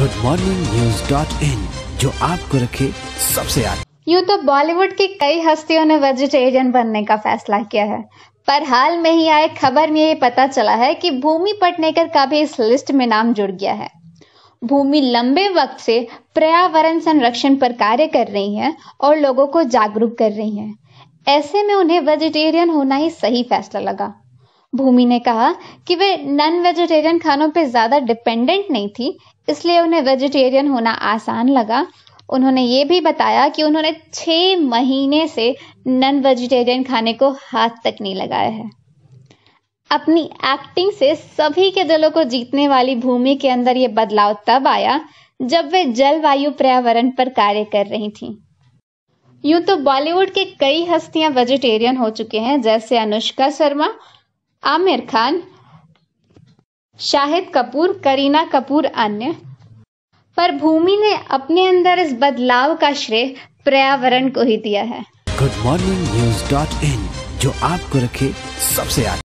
good morning news dot in जो आपको रखे सबसे आगे यूँ तो बॉलीवुड की कई हस्तियों ने वेजिटेरियन बनने का फैसला किया है पर हाल में ही आए खबर में ये पता चला है कि भूमि पटनेकर का भी इस लिस्ट में नाम जुड़ गया है भूमि लंबे वक्त से पर्यावरण संरक्षण पर कार्य कर रही हैं और लोगों को जागरूक कर रही हैं ऐसे में उन्हें वेजिटेरियन होना ही सही फैसला लगा भूमि ने कहा कि वे नॉन वेजिटेरियन खानों पर ज़्यादा डिपेंडेंट नहीं थी इसलिए उन्हें वेजिटेरियन होना आसान लगा उन्होंने ये भी बताया कि उन्होंने छः महीने से नॉन वेजिटेरियन खाने को हाथ तक नहीं लगाया है अपनी एक्टिंग से सभी के दिलों को जीतने वाली भूमि के अंदर ये बदलाव तब आया जब वे जलवायु पर्यावरण पर कार्य कर रही थी यूं तो बॉलीवुड के कई हस्तियां वेजिटेरियन हो चुके हैं जैसे अनुष्का शर्मा आमिर खान शाहिद कपूर करीना कपूर अन्य पर भूमि ने अपने अंदर इस बदलाव का श्रेय पर्यावरण को ही दिया है good morning news dot in जो आपको रखे सबसे आगे